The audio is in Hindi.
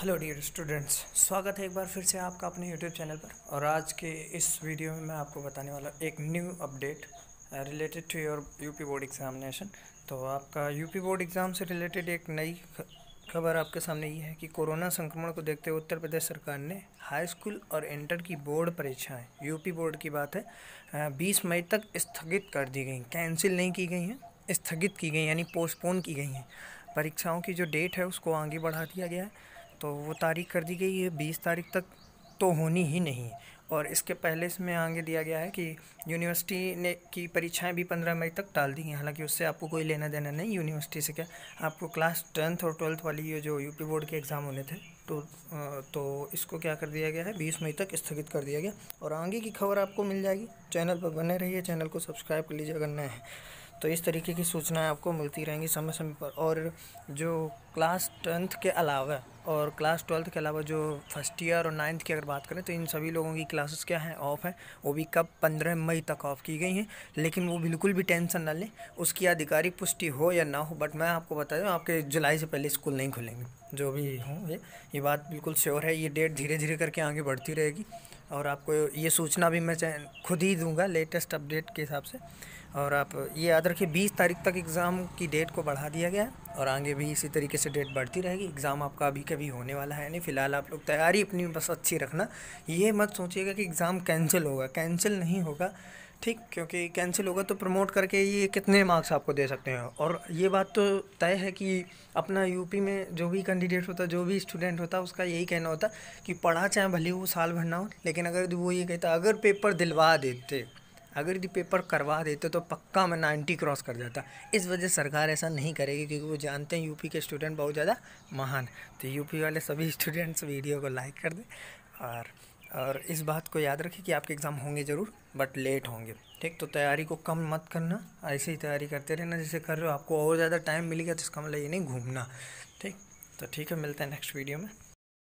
हेलो डियर स्टूडेंट्स स्वागत है एक बार फिर से आपका अपने यूट्यूब चैनल पर और आज के इस वीडियो में मैं आपको बताने वाला एक new update related to your UP board examination तो आपका यूपी बोर्ड एग्ज़ाम से रिलेटेड एक नई खबर आपके सामने ये है कि कोरोना संक्रमण को देखते हुए उत्तर प्रदेश सरकार ने हाई स्कूल और इंटर की बोर्ड परीक्षाएँ यूपी बोर्ड की बात है uh, बीस मई तक स्थगित कर दी गई कैंसिल नहीं की गई हैं स्थगित की गई यानी पोस्टपोन की गई हैं परीक्षाओं की जो डेट है उसको आगे बढ़ा दिया गया है तो वो तारीख कर दी गई है बीस तारीख तक तो होनी ही नहीं और इसके पहले इसमें आगे दिया गया है कि यूनिवर्सिटी ने की परीक्षाएं भी पंद्रह मई तक टाल दी हैं हालांकि उससे आपको कोई लेना देना नहीं यूनिवर्सिटी से क्या आपको क्लास टेंथ और ट्वेल्थ वाली ये जो यूपी बोर्ड के एग्ज़ाम होने थे तो तो इसको क्या कर दिया गया है बीस मई तक स्थगित कर दिया गया और आगे की खबर आपको मिल जाएगी चैनल पर बने रहिए चैनल को सब्सक्राइब कर लीजिए अगर नए हैं तो इस तरीके की सूचनाएँ आपको मिलती रहेंगी समय समय पर और जो क्लास टेंथ के अलावा और क्लास ट्वेल्थ के अलावा जो फर्स्ट ईयर और नाइन्थ की अगर बात करें तो इन सभी लोगों की क्लासेस क्या हैं ऑफ़ हैं वो भी कब पंद्रह मई तक ऑफ़ की गई हैं लेकिन वो बिल्कुल भी टेंशन ना लें उसकी आधिकारिक पुष्टि हो या ना हो बट मैं आपको बता दूँ आपके जुलाई से पहले स्कूल नहीं खुलेंगे जो भी हों ये ये बात बिल्कुल श्योर है ये डेट धीरे धीरे करके आगे बढ़ती रहेगी और आपको ये सूचना भी मैं खुद ही दूंगा लेटेस्ट अपडेट के हिसाब से और आप ये याद रखिए बीस तारीख तक एग्ज़ाम की डेट को बढ़ा दिया गया है और आगे भी इसी तरीके से डेट बढ़ती रहेगी एग्ज़ाम आपका अभी कभी होने वाला है नहीं फ़िलहाल आप लोग तैयारी अपनी बस अच्छी रखना ये मत सोचिएगा कि एग्ज़ाम कैंसिल होगा कैंसिल नहीं होगा ठीक क्योंकि कैंसिल होगा तो प्रमोट करके ये कितने मार्क्स आपको दे सकते हैं और ये बात तो तय है कि अपना यूपी में जो भी कैंडिडेट होता जो भी स्टूडेंट होता उसका यही कहना होता कि पढ़ा चाहे भले वो साल भर ना हो लेकिन अगर वो ये कहता अगर पेपर दिलवा देते अगर यदि पेपर करवा देते तो पक्का मैं नाइन्टी क्रॉस कर जाता इस वजह सरकार ऐसा नहीं करेगी क्योंकि वो जानते हैं यूपी के स्टूडेंट बहुत ज़्यादा महान तो यूपी वाले सभी स्टूडेंट्स वीडियो को लाइक कर दें और और इस बात को याद रखें कि आपके एग्ज़ाम होंगे ज़रूर बट लेट होंगे ठीक तो तैयारी को कम मत करना ऐसे ही तैयारी करते रहना जैसे कर रहे हो आपको और ज़्यादा टाइम मिलेगा तो इसका मतलब ये नहीं घूमना ठीक तो ठीक है मिलते हैं नेक्स्ट वीडियो में